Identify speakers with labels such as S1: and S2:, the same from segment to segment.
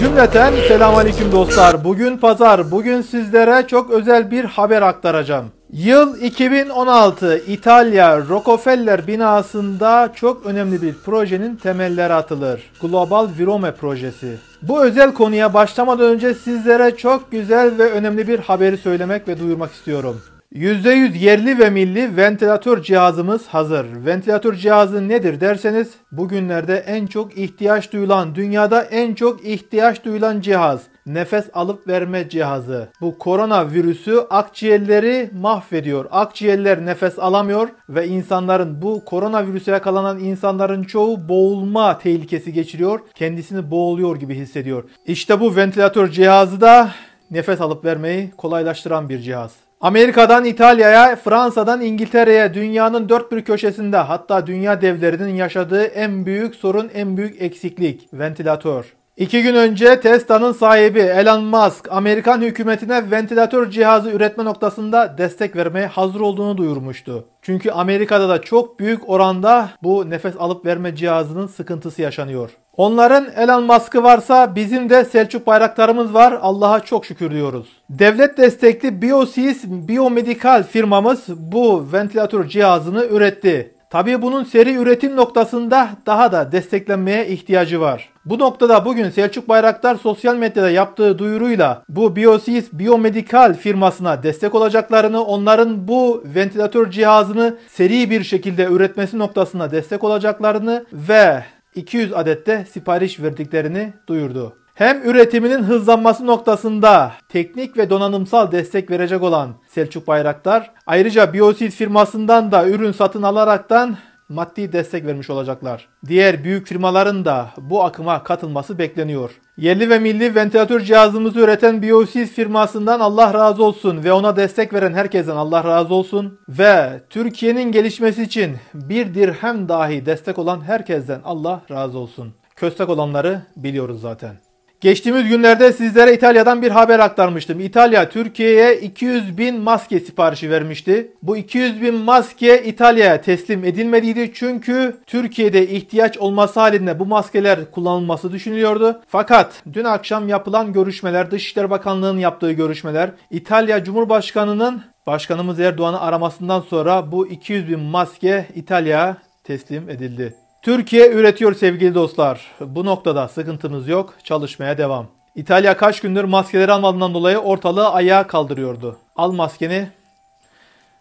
S1: Cümleten selamünaleyküm dostlar. Bugün pazar. Bugün sizlere çok özel bir haber aktaracağım. Yıl 2016 İtalya Rockefeller binasında çok önemli bir projenin temelleri atılır. Global Virome projesi. Bu özel konuya başlamadan önce sizlere çok güzel ve önemli bir haberi söylemek ve duyurmak istiyorum. %100 yerli ve milli ventilatör cihazımız hazır. Ventilatör cihazı nedir derseniz bugünlerde en çok ihtiyaç duyulan, dünyada en çok ihtiyaç duyulan cihaz. Nefes alıp verme cihazı. Bu korona virüsü akciğerleri mahvediyor. Akciğerler nefes alamıyor ve insanların bu korona virüse yakalanan insanların çoğu boğulma tehlikesi geçiriyor. Kendisini boğuluyor gibi hissediyor. İşte bu ventilatör cihazı da nefes alıp vermeyi kolaylaştıran bir cihaz. Amerika'dan İtalya'ya, Fransa'dan İngiltere'ye dünyanın dört bir köşesinde hatta dünya devlerinin yaşadığı en büyük sorun, en büyük eksiklik ventilatör. İki gün önce Tesla'nın sahibi Elon Musk, Amerikan hükümetine ventilatör cihazı üretme noktasında destek vermeye hazır olduğunu duyurmuştu. Çünkü Amerika'da da çok büyük oranda bu nefes alıp verme cihazının sıkıntısı yaşanıyor. Onların Elon Musk'ı varsa bizim de Selçuk bayraklarımız var. Allah'a çok şükür diyoruz. Devlet destekli Biosis Biomedical firmamız bu ventilatör cihazını üretti. Tabii bunun seri üretim noktasında daha da desteklenmeye ihtiyacı var. Bu noktada bugün Selçuk Bayraktar sosyal medyada yaptığı duyuruyla bu Biosis Biomedical firmasına destek olacaklarını, onların bu ventilatör cihazını seri bir şekilde üretmesi noktasına destek olacaklarını ve 200 adette sipariş verdiklerini duyurdu. Hem üretiminin hızlanması noktasında teknik ve donanımsal destek verecek olan Selçuk Bayraktar ayrıca Biosis firmasından da ürün satın alaraktan maddi destek vermiş olacaklar. Diğer büyük firmaların da bu akıma katılması bekleniyor. Yerli ve milli ventilatör cihazımızı üreten BioSys firmasından Allah razı olsun ve ona destek veren herkesten Allah razı olsun ve Türkiye'nin gelişmesi için bir dirhem dahi destek olan herkesten Allah razı olsun. Köstek olanları biliyoruz zaten. Geçtiğimiz günlerde sizlere İtalya'dan bir haber aktarmıştım. İtalya Türkiye'ye 200 bin maske siparişi vermişti. Bu 200 bin maske İtalya'ya teslim edilmediydi çünkü Türkiye'de ihtiyaç olması halinde bu maskeler kullanılması düşünülüyordu. Fakat dün akşam yapılan görüşmeler, Dışişleri Bakanlığı'nın yaptığı görüşmeler, İtalya Cumhurbaşkanı'nın Başkanımız Erdoğan'ı aramasından sonra bu 200 bin maske İtalya'ya teslim edildi. Türkiye üretiyor sevgili dostlar. Bu noktada sıkıntımız yok. Çalışmaya devam. İtalya kaç gündür maskeleri almadığından dolayı ortalığı ayağa kaldırıyordu. Al maskeni.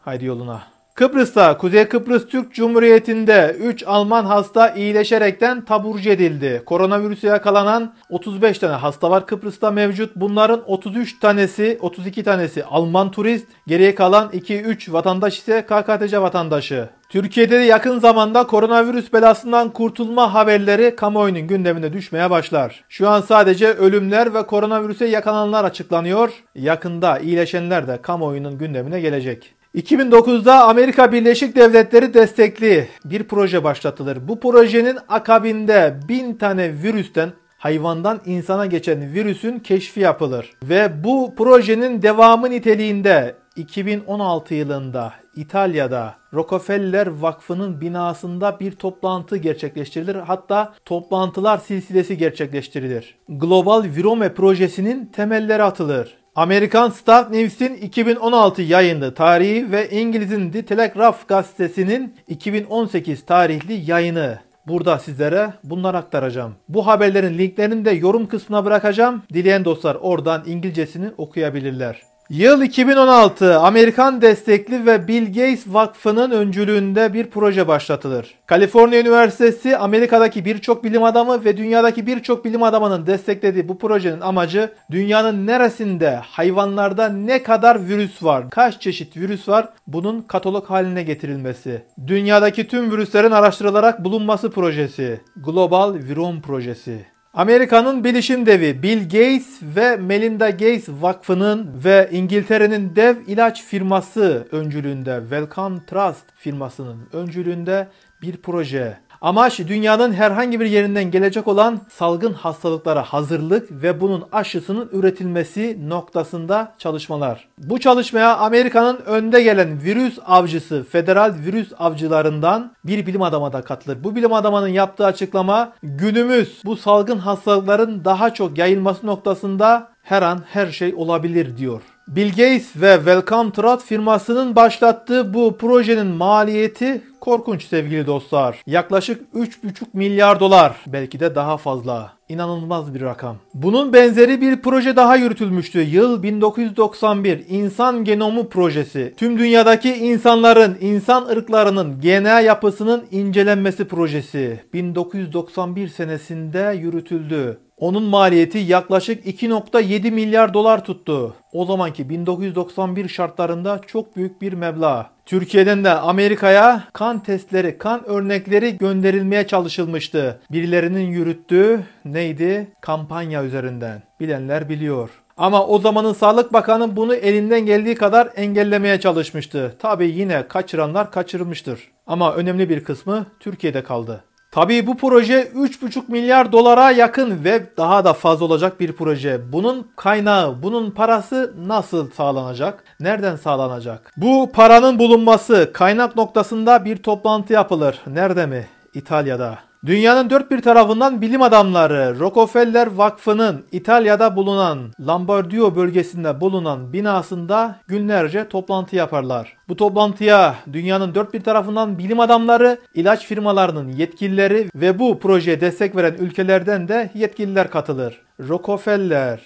S1: Haydi yoluna. Kıbrıs'ta Kuzey Kıbrıs Türk Cumhuriyeti'nde 3 Alman hasta iyileşerekten taburcu edildi. Koronavirüse yakalanan 35 tane hasta var Kıbrıs'ta mevcut. Bunların 33 tanesi, 32 tanesi Alman turist, geriye kalan 2-3 vatandaş ise KKTC vatandaşı. Türkiye'de de yakın zamanda koronavirüs belasından kurtulma haberleri kamuoyunun gündemine düşmeye başlar. Şu an sadece ölümler ve koronavirüse yakalananlar açıklanıyor. Yakında iyileşenler de kamuoyunun gündemine gelecek. 2009'da Amerika Birleşik Devletleri destekli bir proje başlatılır. Bu projenin akabinde bin tane virüsten hayvandan insana geçen virüsün keşfi yapılır. Ve bu projenin devamı niteliğinde 2016 yılında İtalya'da Rockefeller Vakfı'nın binasında bir toplantı gerçekleştirilir. Hatta toplantılar silsilesi gerçekleştirilir. Global Virome projesinin temelleri atılır. Amerikan Star News'in 2016 yayını tarihi ve İngiliz'in The Telegraph gazetesinin 2018 tarihli yayını. Burada sizlere bunları aktaracağım. Bu haberlerin linklerini de yorum kısmına bırakacağım. Dileyen dostlar oradan İngilizcesini okuyabilirler. Yıl 2016 Amerikan destekli ve Bill Gates Vakfı'nın öncülüğünde bir proje başlatılır. Kaliforniya Üniversitesi Amerika'daki birçok bilim adamı ve dünyadaki birçok bilim adamının desteklediği bu projenin amacı dünyanın neresinde hayvanlarda ne kadar virüs var, kaç çeşit virüs var bunun katalog haline getirilmesi. Dünyadaki tüm virüslerin araştırılarak bulunması projesi. Global Virom Projesi. Amerika'nın bilişim devi Bill Gates ve Melinda Gates Vakfı'nın ve İngiltere'nin dev ilaç firması öncülüğünde Wellcome Trust firmasının öncülüğünde bir proje Amaç dünyanın herhangi bir yerinden gelecek olan salgın hastalıklara hazırlık ve bunun aşısının üretilmesi noktasında çalışmalar. Bu çalışmaya Amerika'nın önde gelen virüs avcısı, federal virüs avcılarından bir bilim adamı da katılır. Bu bilim adamının yaptığı açıklama günümüz bu salgın hastalıkların daha çok yayılması noktasında her an her şey olabilir diyor. Bill Gates ve Welcome Trust firmasının başlattığı bu projenin maliyeti korkunç sevgili dostlar. Yaklaşık 3,5 milyar dolar, belki de daha fazla. İnanılmaz bir rakam. Bunun benzeri bir proje daha yürütülmüştü. Yıl 1991 İnsan Genomu Projesi. Tüm dünyadaki insanların, insan ırklarının genel yapısının incelenmesi projesi. 1991 senesinde yürütüldü. Onun maliyeti yaklaşık 2.7 milyar dolar tuttu. O zamanki 1991 şartlarında çok büyük bir meblağ. Türkiye'den de Amerika'ya kan testleri, kan örnekleri gönderilmeye çalışılmıştı. Birilerinin yürüttüğü neydi? Kampanya üzerinden. Bilenler biliyor. Ama o zamanın Sağlık Bakanı bunu elinden geldiği kadar engellemeye çalışmıştı. Tabi yine kaçıranlar kaçırılmıştır. Ama önemli bir kısmı Türkiye'de kaldı. Tabii bu proje 3,5 milyar dolara yakın ve daha da fazla olacak bir proje. Bunun kaynağı, bunun parası nasıl sağlanacak? Nereden sağlanacak? Bu paranın bulunması kaynak noktasında bir toplantı yapılır. Nerede mi? İtalya'da. Dünyanın dört bir tarafından bilim adamları Rockefeller Vakfı'nın İtalya'da bulunan Lombardio bölgesinde bulunan binasında günlerce toplantı yaparlar. Bu toplantıya dünyanın dört bir tarafından bilim adamları, ilaç firmalarının yetkilileri ve bu projeye destek veren ülkelerden de yetkililer katılır. Rockefeller,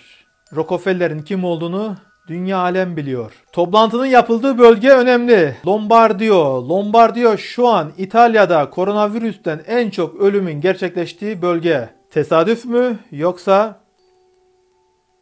S1: Rockefeller'in kim olduğunu Dünya alem biliyor. Toplantının yapıldığı bölge önemli. Lombardiyo. Lombardiyo şu an İtalya'da koronavirüsten en çok ölümün gerçekleştiği bölge. Tesadüf mü yoksa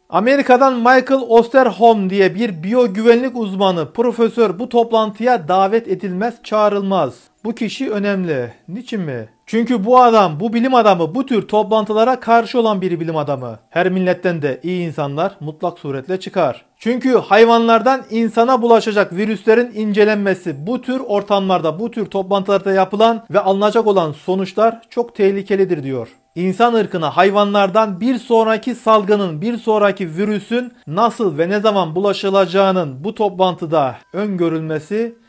S1: Amerika'dan Michael Osterholm diye bir biyogüvenlik uzmanı, profesör bu toplantıya davet edilmez, çağrılmaz. Bu kişi önemli. Niçin mi? Çünkü bu adam, bu bilim adamı bu tür toplantılara karşı olan bir bilim adamı. Her milletten de iyi insanlar mutlak suretle çıkar. Çünkü hayvanlardan insana bulaşacak virüslerin incelenmesi bu tür ortamlarda, bu tür toplantılarda yapılan ve alınacak olan sonuçlar çok tehlikelidir diyor. İnsan ırkına hayvanlardan bir sonraki salgının, bir sonraki virüsün nasıl ve ne zaman bulaşılacağının bu toplantıda öngörülmesi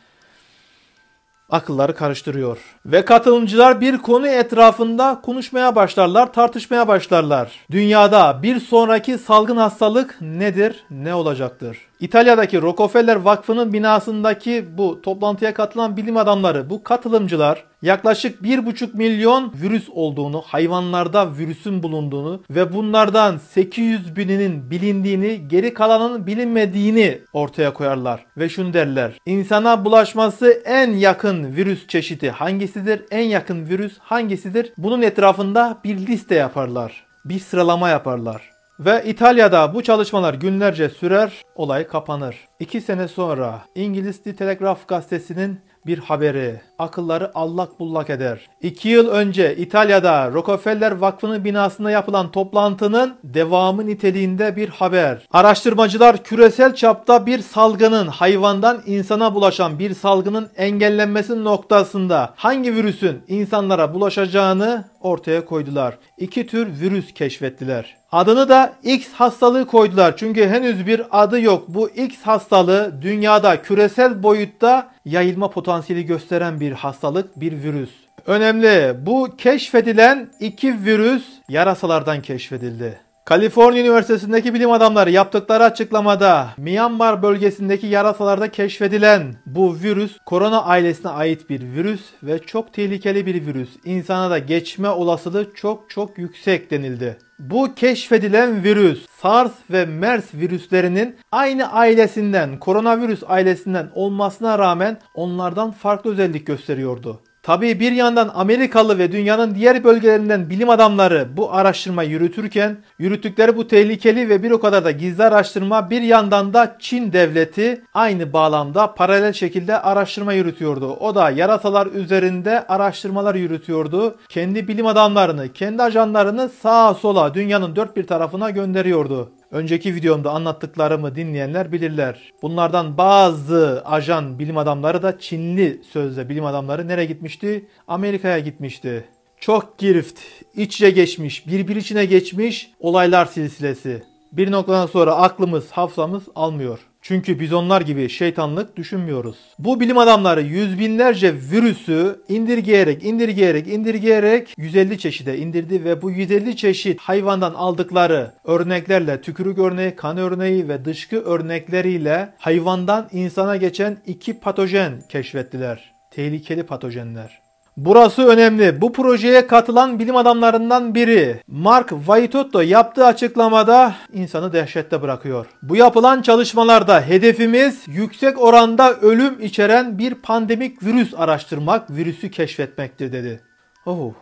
S1: akılları karıştırıyor. Ve katılımcılar bir konu etrafında konuşmaya başlarlar, tartışmaya başlarlar. Dünyada bir sonraki salgın hastalık nedir, ne olacaktır? İtalya'daki Rockefeller Vakfı'nın binasındaki bu toplantıya katılan bilim adamları, bu katılımcılar yaklaşık 1,5 milyon virüs olduğunu, hayvanlarda virüsün bulunduğunu ve bunlardan 800 bininin bilindiğini, geri kalanın bilinmediğini ortaya koyarlar. Ve şunu derler, insana bulaşması en yakın virüs çeşidi hangisidir, en yakın virüs hangisidir? Bunun etrafında bir liste yaparlar, bir sıralama yaparlar. Ve İtalya'da bu çalışmalar günlerce sürer, olay kapanır. İki sene sonra İngiliz The Telegraph gazetesinin bir haberi akılları allak bullak eder. İki yıl önce İtalya'da Rockefeller Vakfı'nın binasında yapılan toplantının devamı niteliğinde bir haber. Araştırmacılar küresel çapta bir salgının hayvandan insana bulaşan bir salgının engellenmesi noktasında hangi virüsün insanlara bulaşacağını ortaya koydular. İki tür virüs keşfettiler. Adını da X hastalığı koydular. Çünkü henüz bir adı yok. Bu X hastalığı dünyada küresel boyutta yayılma potansiyeli gösteren bir hastalık, bir virüs. Önemli. Bu keşfedilen iki virüs yarasalardan keşfedildi. Kaliforniya Üniversitesi'ndeki bilim adamları yaptıkları açıklamada Myanmar bölgesindeki yarasalarda keşfedilen bu virüs korona ailesine ait bir virüs ve çok tehlikeli bir virüs. İnsana da geçme olasılığı çok çok yüksek denildi. Bu keşfedilen virüs SARS ve MERS virüslerinin aynı ailesinden, koronavirüs ailesinden olmasına rağmen onlardan farklı özellik gösteriyordu. Tabii bir yandan Amerikalı ve dünyanın diğer bölgelerinden bilim adamları bu araştırma yürütürken yürüttükleri bu tehlikeli ve bir o kadar da gizli araştırma bir yandan da Çin devleti aynı bağlamda paralel şekilde araştırma yürütüyordu. O da yaratalar üzerinde araştırmalar yürütüyordu. Kendi bilim adamlarını, kendi ajanlarını sağa sola dünyanın dört bir tarafına gönderiyordu. Önceki videomda anlattıklarımı dinleyenler bilirler. Bunlardan bazı ajan bilim adamları da Çinli sözde bilim adamları nereye gitmişti? Amerika'ya gitmişti. Çok girift, iç içe geçmiş, birbir içine geçmiş olaylar silsilesi. Bir noktadan sonra aklımız, hafızamız almıyor. Çünkü biz onlar gibi şeytanlık düşünmüyoruz. Bu bilim adamları yüz binlerce virüsü indirgeyerek, indirgeyerek, indirgeyerek 150 çeşide indirdi ve bu 150 çeşit hayvandan aldıkları örneklerle tükürük örneği, kan örneği ve dışkı örnekleriyle hayvandan insana geçen iki patojen keşfettiler. Tehlikeli patojenler. Burası önemli. Bu projeye katılan bilim adamlarından biri Mark Vaitotto yaptığı açıklamada insanı dehşette bırakıyor. Bu yapılan çalışmalarda hedefimiz yüksek oranda ölüm içeren bir pandemik virüs araştırmak, virüsü keşfetmektir dedi. Oh,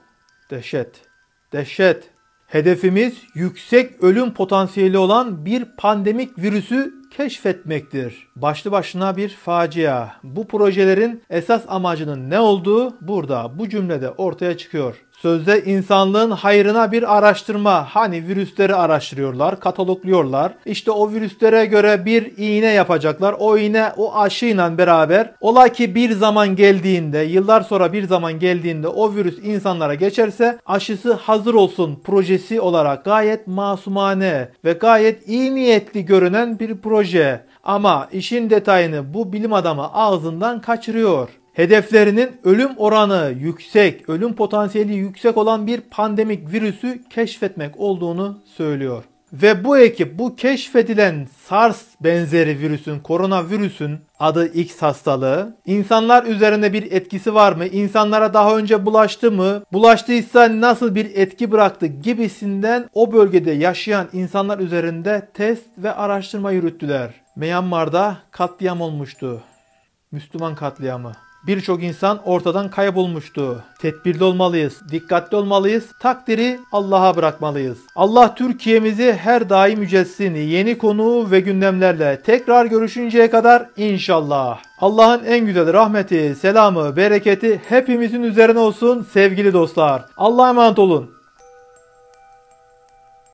S1: dehşet. Dehşet. Hedefimiz yüksek ölüm potansiyeli olan bir pandemik virüsü keşfetmektir. Başlı başına bir facia. Bu projelerin esas amacının ne olduğu burada bu cümlede ortaya çıkıyor. Sözde insanlığın hayrına bir araştırma. Hani virüsleri araştırıyorlar, katalogluyorlar. İşte o virüslere göre bir iğne yapacaklar. O iğne o aşıyla beraber ola ki bir zaman geldiğinde, yıllar sonra bir zaman geldiğinde o virüs insanlara geçerse aşısı hazır olsun projesi olarak gayet masumane ve gayet iyi niyetli görünen bir proje. Ama işin detayını bu bilim adamı ağzından kaçırıyor hedeflerinin ölüm oranı yüksek, ölüm potansiyeli yüksek olan bir pandemik virüsü keşfetmek olduğunu söylüyor. Ve bu ekip bu keşfedilen SARS benzeri virüsün, koronavirüsün adı X hastalığı insanlar üzerinde bir etkisi var mı? İnsanlara daha önce bulaştı mı? Bulaştıysa nasıl bir etki bıraktı gibisinden o bölgede yaşayan insanlar üzerinde test ve araştırma yürüttüler. Myanmar'da katliam olmuştu. Müslüman katliamı. Birçok insan ortadan kaybolmuştu. Tedbirli olmalıyız, dikkatli olmalıyız, takdiri Allah'a bırakmalıyız. Allah Türkiye'mizi her daim yücelsin yeni konu ve gündemlerle. Tekrar görüşünceye kadar inşallah. Allah'ın en güzel rahmeti, selamı, bereketi hepimizin üzerine olsun sevgili dostlar. Allah'a emanet olun.